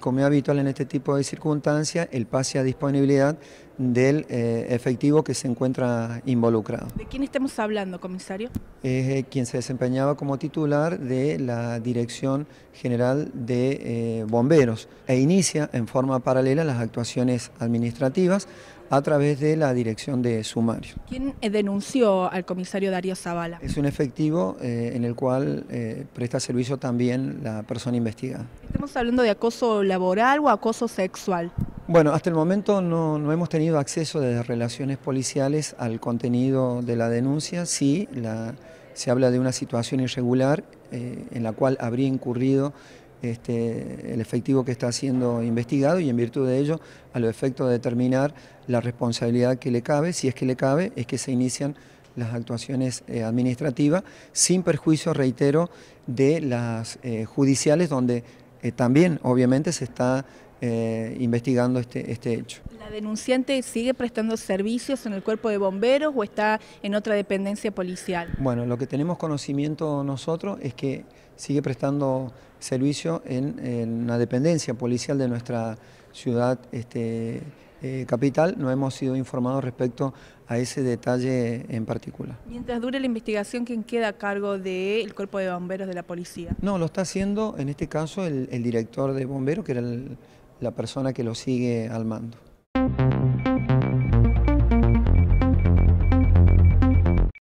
como es habitual en este tipo de circunstancias, el pase a disponibilidad del eh, efectivo que se encuentra involucrado. ¿De quién estamos hablando, comisario? Es eh, quien se desempeñaba como titular de la Dirección General de eh, Bomberos e inicia en forma paralela las actuaciones administrativas a través de la dirección de sumario. ¿Quién denunció al comisario Darío Zavala? Es un efectivo en el cual presta servicio también la persona investigada. ¿Estamos hablando de acoso laboral o acoso sexual? Bueno, hasta el momento no, hemos tenido acceso desde relaciones policiales al contenido de la denuncia. Sí, la, se habla de una situación irregular eh, en la cual habría incurrido este, el efectivo que está siendo investigado y en virtud de ello, a lo efecto de determinar la responsabilidad que le cabe, si es que le cabe, es que se inician las actuaciones eh, administrativas, sin perjuicio, reitero, de las eh, judiciales, donde también obviamente se está eh, investigando este, este hecho. ¿La denunciante sigue prestando servicios en el cuerpo de bomberos o está en otra dependencia policial? Bueno, lo que tenemos conocimiento nosotros es que sigue prestando servicio en, en la dependencia policial de nuestra ciudad este, eh, capital. No hemos sido informados respecto a ese detalle en particular. Mientras dure la investigación, ¿quién queda a cargo del cuerpo de bomberos de la policía? No, lo está haciendo en este caso el, el director de bomberos, que era el la persona que lo sigue al mando.